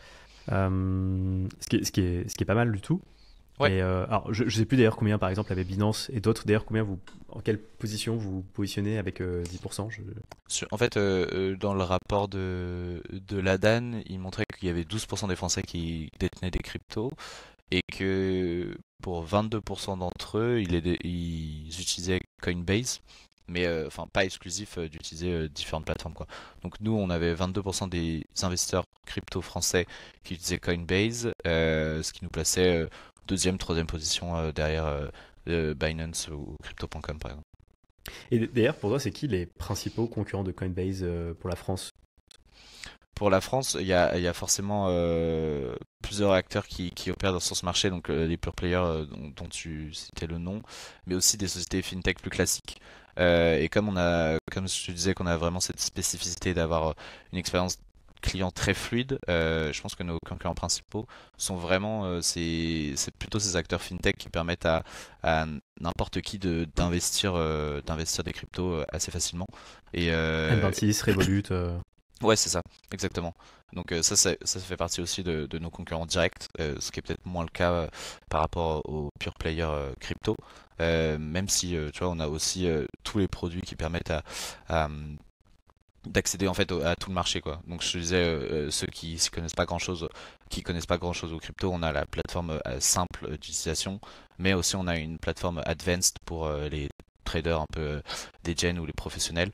euh, ce, qui est, ce, qui est, ce qui est pas mal du tout. Euh, alors, je ne sais plus d'ailleurs combien, par exemple, avait Binance et d'autres, d'ailleurs, combien vous, en quelle position vous positionnez avec 10% En fait, dans le rapport de, de la il montrait qu'il y avait 12% des Français qui détenaient des cryptos et que pour 22% d'entre eux, ils, ils utilisaient Coinbase mais euh, enfin pas exclusif euh, d'utiliser euh, différentes plateformes. Quoi. Donc nous, on avait 22% des investisseurs crypto français qui utilisaient Coinbase, ce qui nous plaçait deuxième, troisième position derrière Binance ou crypto.com par exemple. Et d'ailleurs, pour toi, c'est qui les principaux concurrents de Coinbase pour la France pour la France, il y a, il y a forcément plusieurs acteurs qui, qui, opèrent dans ce marché, donc les pure players dont, tu citais le nom, mais aussi des sociétés fintech plus classiques. Euh, et comme on a, comme je disais, qu'on a vraiment cette spécificité d'avoir euh, une expérience client très fluide euh, je pense que nos concurrents principaux sont vraiment c'est plutôt ces acteurs fintech qui permettent à, n'importe qui d'investir d'investir des cryptos assez facilement. Et, M26, Revolut. Ouais, c'est ça, exactement. Donc ça, ça, fait partie aussi de, de nos concurrents directs, ce qui est peut-être moins le cas par rapport aux pure players crypto. Euh, même si euh, tu vois on a aussi euh, tous les produits qui permettent à, d'accéder en fait à tout le marché quoi. Donc je disais ceux qui ne connaissent pas grand chose, qui connaissent pas grand chose au crypto, on a la plateforme simple d'utilisation, mais aussi on a une plateforme advanced pour les traders un peu des gens ou les professionnels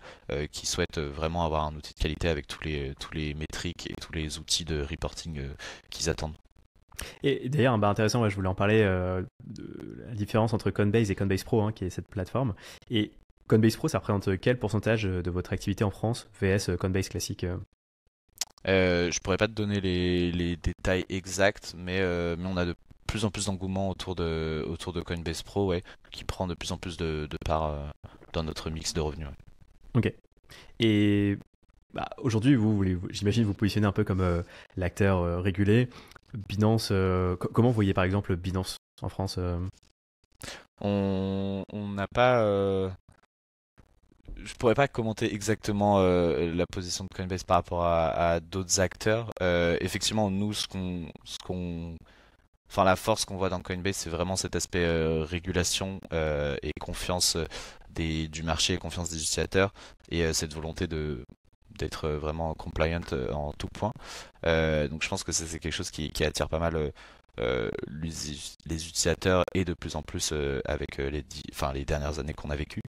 qui souhaitent vraiment avoir un outil de qualité avec tous les tous les métriques et tous les outils de reporting qu'ils attendent. Et d'ailleurs, bah intéressant, je voulais en parler, euh, de la différence entre Coinbase et Coinbase Pro, hein, qui est cette plateforme. Et Coinbase Pro, ça représente quel pourcentage euh, de votre activité en France, VS euh, Coinbase classique euh, Je pourrais pas te donner les, les détails exacts, mais, mais on a de plus en plus d'engouement autour de, autour de Coinbase Pro, ouais, qui prend de plus en plus de, de part dans notre mix de revenus. Ok. Et bah, aujourd'hui, vous, vous j'imagine, vous positionnez un peu comme l'acteur régulier régulé Binance, euh, comment vous voyez par exemple Binance en France euh? On n'a pas. Euh, je pourrais pas commenter exactement la position de Coinbase par rapport à, d'autres acteurs. effectivement, nous, ce qu'on, enfin la force qu'on voit dans Coinbase, c'est vraiment cet aspect régulation et confiance des, du marché et confiance des utilisateurs et cette volonté de d'être euh, vraiment compliant euh, en tout point. Euh, donc je pense que c'est quelque chose qui, attire pas mal les utilisateurs et de plus en plus avec les, enfin, les dernières années qu'on a vécues.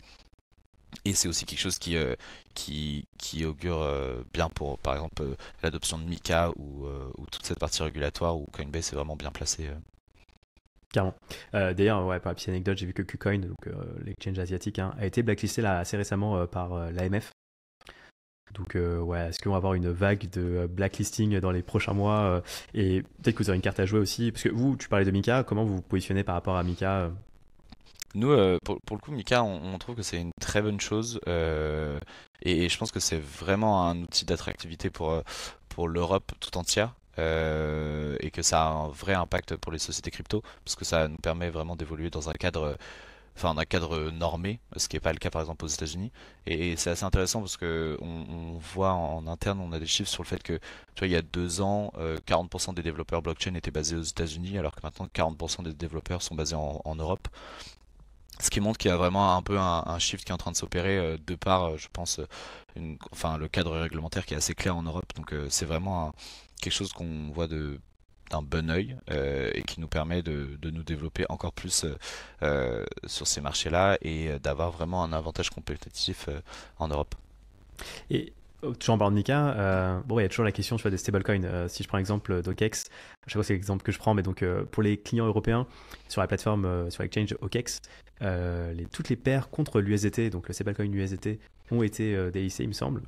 Et c'est aussi quelque chose qui, qui, augure bien pour, par exemple, l'adoption de Mika ou, toute cette partie régulatoire où Coinbase est vraiment bien placé. Carrément. D'ailleurs, ouais, par la petite anecdote, j'ai vu que KuCoin, donc l'exchange asiatique, hein, a été blacklisté là, assez récemment par l'AMF donc euh, ouais, est-ce qu'on va avoir une vague de euh, blacklisting dans les prochains mois euh, Et peut-être que vous aurez une carte à jouer aussi, parce que vous, tu parlais de Mika, comment vous vous positionnez par rapport à Mika nous, pour, le coup, Mika, on, trouve que c'est une très bonne chose et, je pense que c'est vraiment un outil d'attractivité pour, pour l'Europe tout entière. et que ça a un vrai impact pour les sociétés crypto, parce que ça nous permet vraiment d'évoluer dans un cadre enfin un cadre normé, ce qui n'est pas le cas par exemple aux États-Unis. Et, c'est assez intéressant parce que on, voit en, interne, on a des chiffres sur le fait que tu vois, il y a deux ans, 40% euh, des développeurs blockchain étaient basés aux États-Unis, alors que maintenant 40% des développeurs sont basés en, Europe. Ce qui montre qu'il y a vraiment un peu un, shift qui est en train de s'opérer euh, de par, euh, je pense, une, enfin le cadre réglementaire qui est assez clair en Europe. Donc c'est vraiment quelque chose qu'on voit de d'un bon oeil euh, et qui nous permet de, nous développer encore plus euh, euh, sur ces marchés-là et d'avoir vraiment un avantage compétitif en Europe. Et oh, toujours en parlant de bon, il y a toujours la question sur des stablecoins. si je prends l'exemple d'OKEX, je sais pas c'est l'exemple que je prends, mais donc pour les clients européens sur la plateforme, sur Exchange OKEX, les, toutes les paires contre l'USDT, donc le stablecoin USDT, ont été délicées il me semble.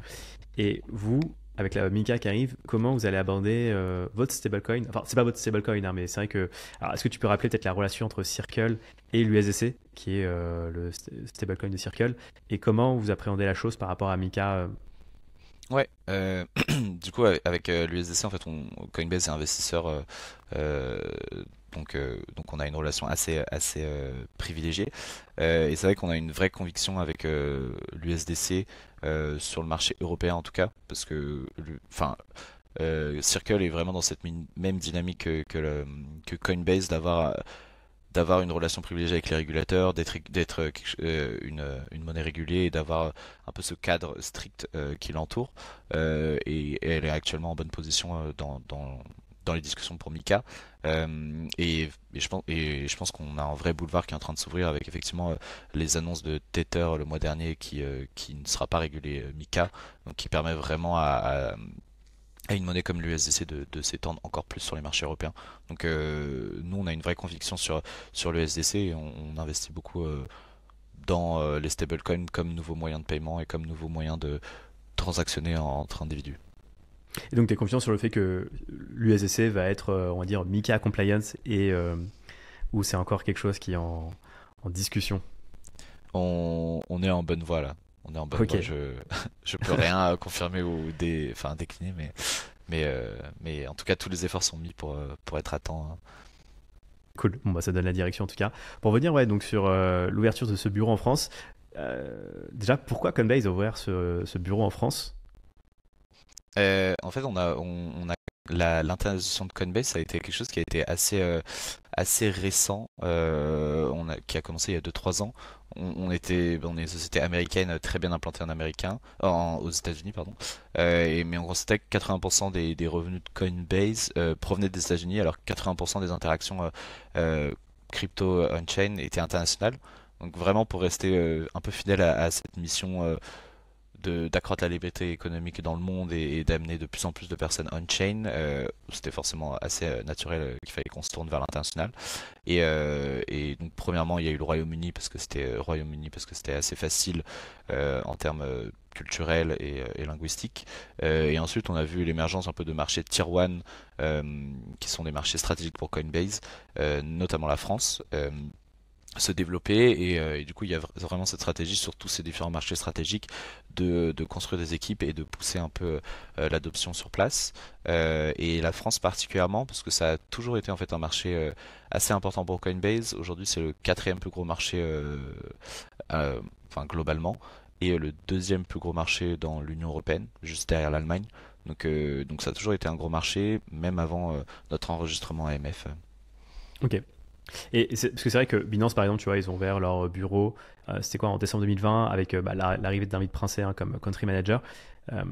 Et vous, avec la Mika qui arrive, comment vous allez aborder euh, votre stablecoin Enfin, c'est pas votre stablecoin, hein, mais c'est vrai que. Alors, est-ce que tu peux rappeler peut-être la relation entre Circle et l'USDC, qui est euh, le stablecoin de Circle, et comment vous appréhendez la chose par rapport à Mika euh? Ouais, du coup avec, l'USDC en fait, on, Coinbase est investisseur euh, donc, on a une relation assez, assez euh, privilégiée. Euh, et c'est vrai qu'on a une vraie conviction avec l'USDC sur le marché européen en tout cas, parce que enfin, Circle est vraiment dans cette même dynamique que, Coinbase d'avoir une relation privilégiée avec les régulateurs, d'être une, monnaie régulière et d'avoir un peu ce cadre strict qui l'entoure. et, elle est actuellement en bonne position dans, dans les discussions pour Mika. Euh, et, je pense, et je pense qu'on a un vrai boulevard qui est en train de s'ouvrir avec effectivement euh, les annonces de Tether le mois dernier qui, euh, qui ne sera pas régulé Mika, donc qui permet vraiment à, à, une monnaie comme l'USDC de, de s'étendre encore plus sur les marchés européens. Donc nous, on a une vraie conviction sur, sur l'USDC et on, investit beaucoup dans les stablecoins comme nouveau moyen de paiement et comme nouveau moyen de transactionner entre individus. Et donc, tu es confiant sur le fait que l'USSC va être, euh, on va dire, MICA compliance et où euh, ou c'est encore quelque chose qui est en, discussion on, est en bonne voie là. On est en bonne voie. Je, je peux rien confirmer ou enfin, décliner, mais, mais, euh, mais en tout cas, tous les efforts sont mis pour, pour être à temps. Hein. Cool, bon, bah, ça donne la direction en tout cas. Pour revenir ouais, donc, sur l'ouverture de ce bureau en France, déjà, pourquoi Coinbase a ouvert ce bureau en France euh, en fait, on a, on, a l'internationalisation de Coinbase, a été quelque chose qui a été assez, euh, assez récent, euh, on qui a commencé il y a 2-3 ans. On, était, on est une société américaine très bien implantée en américain, aux États-Unis, pardon. mais on constatait que 80% des, revenus de Coinbase provenaient des États-Unis, alors que 80% des interactions crypto on-chain étaient internationales. Donc vraiment pour rester un peu fidèle à, à cette mission d'accroître la liberté économique dans le monde et, d'amener de plus en plus de personnes on-chain, euh, c'était forcément assez euh, naturel euh, qu'il fallait qu'on se tourne vers l'international. Et, donc premièrement, il y a eu le Royaume-Uni parce que c'était Royaume-Uni parce que c'était assez facile en termes culturels et, linguistiques. et ensuite, on a vu l'émergence un peu de marchés tier 1, qui sont des marchés stratégiques pour Coinbase, notamment la France se développer et, et, du coup il y a vraiment cette stratégie sur tous ces différents marchés stratégiques de, construire des équipes et de pousser un peu euh, l'adoption sur place. Euh, et la France particulièrement, parce que ça a toujours été en fait un marché euh, assez important pour Coinbase. Aujourd'hui, c'est le quatrième plus gros marché enfin, globalement et le deuxième plus gros marché dans l'Union européenne, juste derrière l'Allemagne. Donc, donc ça a toujours été un gros marché, même avant notre enregistrement mf Ok. Et parce que c'est vrai que Binance, par exemple, tu vois, ils ont ouvert leur bureau, euh, c'était quoi, en décembre 2020, avec euh, bah, l'arrivée d'un vide prince hein, comme country manager. Euh,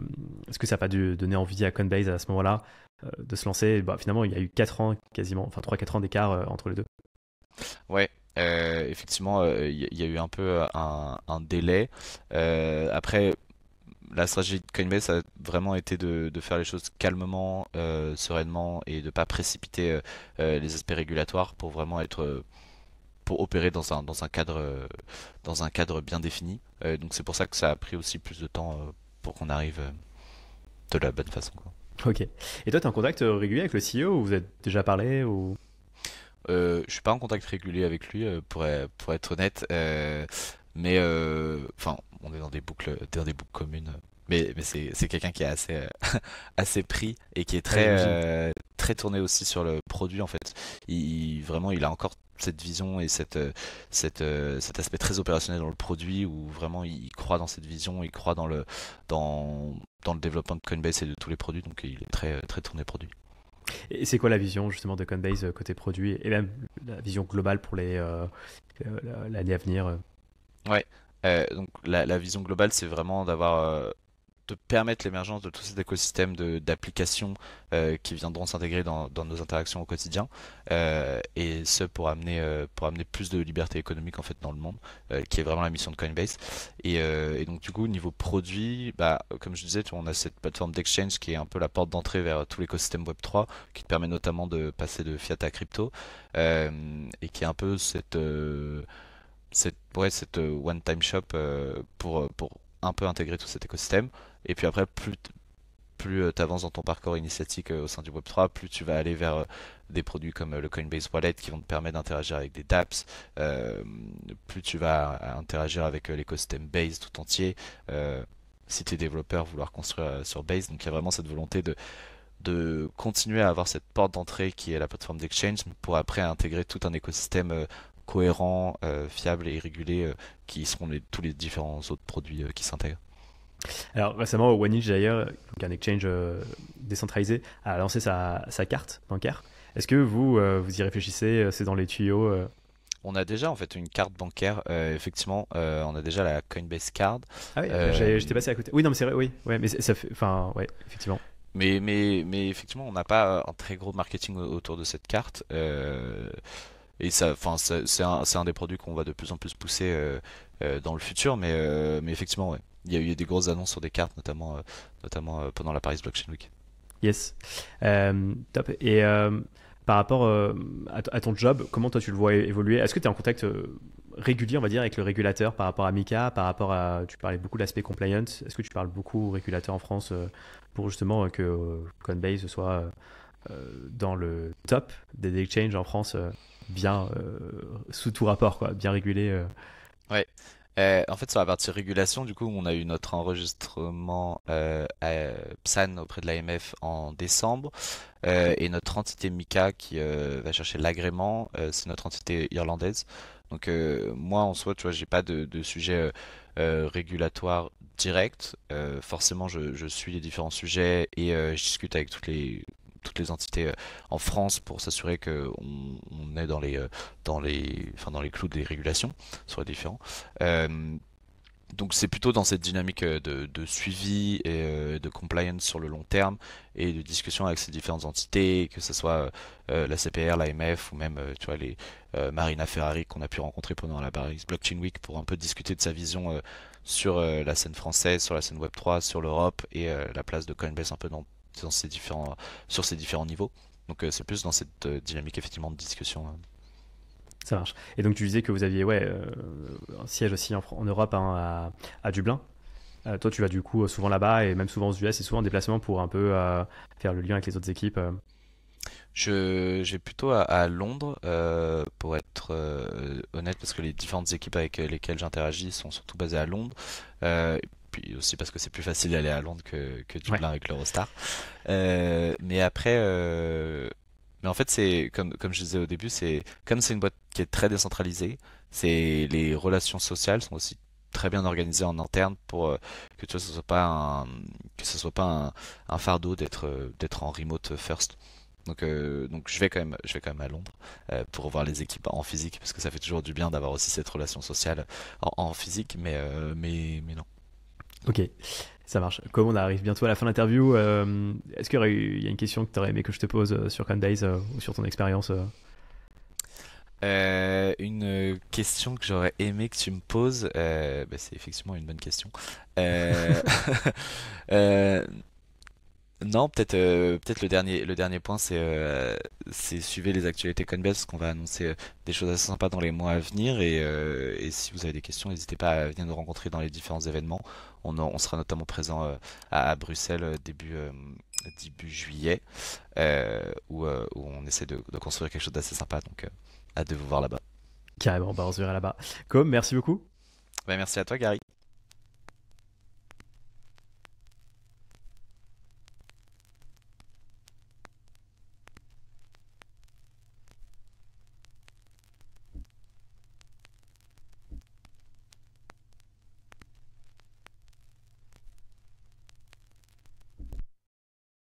est-ce que ça n'a pas dû donner envie à Coinbase à ce moment-là de se lancer bah, Finalement, il y a eu 4 ans quasiment, enfin 3-4 ans d'écart entre les deux. Ouais, effectivement, il y, a eu un peu un, délai. après, la stratégie de Coinbase a vraiment été de, faire les choses calmement, euh, sereinement et de ne pas précipiter euh, euh, les aspects régulatoires pour vraiment être pour opérer dans un, dans un, cadre, dans un cadre bien défini. donc c'est pour ça que ça a pris aussi plus de temps pour qu'on arrive de la bonne façon. Quoi. Ok. Et toi, tu es en contact régulier avec le CEO ou vous êtes déjà parlé ou... Euh, je suis pas en contact régulier avec lui, pour, pour être honnête. mais enfin, on est dans des boucles, dans des boucles communes. Mais, c'est quelqu'un qui est assez, euh, assez pris et qui est très, euh, très tourné aussi sur le produit en fait. Il, vraiment, il a encore cette vision et euh, cet aspect très opérationnel dans le produit où vraiment il croit dans cette vision, il croit dans le, dans, le développement de Coinbase et de tous les produits, donc il est très, très tourné produit. Et c'est quoi la vision justement de Coinbase côté produit et même la vision globale pour l'année à venir Ouais, euh, donc la, vision globale, c'est vraiment d'avoir euh, de permettre l'émergence de tous ces écosystèmes d'applications euh, qui viendront s'intégrer dans, nos interactions au quotidien, et ce pour amener, pour amener plus de liberté économique en fait dans le monde, qui est vraiment la mission de Coinbase. Et, donc du coup, niveau produit, bah, comme je disais, on a cette plateforme d'exchange qui est un peu la porte d'entrée vers tout l'écosystème Web3, qui te permet notamment de passer de fiat à crypto, et qui est un peu cette cette, cette euh, one-time shop euh, pour, euh, pour un peu intégrer tout cet écosystème. Et puis après, plus, plus tu avances dans ton parcours initiatique au sein du Web3, plus tu vas aller vers des produits comme le Coinbase Wallet qui vont te permettre d'interagir avec des dApps, plus tu vas interagir avec l'écosystème Base tout entier, si tu es développeur, vouloir construire sur Base. Donc il y a vraiment cette volonté de, de continuer à avoir cette porte d'entrée qui est la plateforme d'exchange pour après intégrer tout un écosystème cohérent, euh, fiable et régulé euh, qui seront les, tous les différents autres produits euh, qui s'intègrent. Alors récemment, Oneinch d'ailleurs, un exchange décentralisé, a lancé sa, carte bancaire. Est-ce que vous, vous y réfléchissez C'est dans les tuyaux on a déjà en fait une carte bancaire, effectivement, on a déjà la Coinbase Card. Ah oui, j'étais passé à côté. Oui, non, mais c'est vrai, oui, mais ça fait, enfin, ouais, effectivement. Mais, mais, mais effectivement, on n'a pas un très gros marketing autour de cette carte et ça, enfin, c'est un, un, des produits qu'on va de plus en plus pousser euh, euh, dans le futur, mais, euh, mais effectivement, ouais. il y a eu des grosses annonces sur des cartes, notamment, notamment pendant la Paris Blockchain Week. Yes, top. Et par rapport à, ton job, comment toi tu le vois évoluer Est-ce que tu es en contact régulier, on va dire, avec le régulateur par rapport à Mika, par rapport à, tu parlais beaucoup de l'aspect compliance. Est-ce que tu parles beaucoup au régulateur en France pour justement que Coinbase soit dans le top des exchanges en France bien euh, sous tout rapport, quoi, bien régulé. Euh. Ouais. Euh, en fait, sur la partie régulation, du coup, on a eu notre enregistrement à PSAN auprès de l'AMF en décembre. et notre entité MICA qui va chercher l'agrément, c'est notre entité irlandaise. Donc, moi, en soi, tu vois, j'ai pas de, de sujet régulatoire direct. forcément, je, je, suis les différents sujets et je discute avec toutes les toutes les entités euh, en France pour s'assurer qu'on on est dans les, euh, dans, les, enfin, dans les clous des régulations sur les différents. Euh, donc c'est plutôt dans cette dynamique de, de, suivi et de compliance sur le long terme et de discussion avec ces différentes entités, que ce soit la CPR, l'AMF ou même tu vois, les Marina Ferrari qu'on a pu rencontrer pendant la Paris Blockchain Week pour un peu discuter de sa vision sur la scène française, sur la scène Web3, sur l'Europe et la place de Coinbase un peu dans dans ces différents, sur ces différents niveaux. Donc euh, c'est plus dans cette euh, dynamique effectivement de discussion. Hein. Ça marche. Et donc tu disais que vous aviez ouais, euh, un siège aussi en, Europe hein, à, Dublin, toi, tu vas du coup souvent là-bas et même souvent aux US et souvent en déplacement pour un peu faire le lien avec les autres équipes. Je j'ai plutôt à, à Londres pour être honnête parce que les différentes équipes avec lesquelles j'interagis sont surtout basées à Londres aussi parce que c'est plus facile d'aller à Londres que, que Dublin avec l'Eurostar. Euh, mais après, euh, mais en fait, c'est comme, comme je disais au début, c'est comme c'est une boîte qui est très décentralisée, c'est les relations sociales sont aussi très bien organisées en interne pour euh, que ce soit pas un, que ce soit pas un, fardeau d'être euh, d'être en remote first. Donc donc je vais quand même je vais quand même à Londres pour voir les équipes en physique parce que ça fait toujours du bien d'avoir aussi cette relation sociale en, en physique mais mais mais non. Ok, ça marche. Comme on arrive bientôt à la fin de l'interview, euh, est-ce qu'il y, a une question que tu aurais aimé que je te pose euh, sur Can euh, ou sur ton expérience une question que j'aurais aimé que tu me poses, bah, c'est effectivement une bonne question. Euh, Non, peut-être euh, peut-être le dernier le dernier point c'est euh, c'est suivez les actualités Coinbase, parce qu'on va annoncer euh, des choses assez sympas dans les mois à venir et, si vous avez des questions n'hésitez pas à venir nous rencontrer dans les différents événements. On, sera notamment présent à, Bruxelles début début juillet où, on essaie de, construire quelque chose d'assez sympa donc à de vous voir là-bas. Carrément, bah, on se là-bas. Comme merci beaucoup. Bah, merci à toi Gary.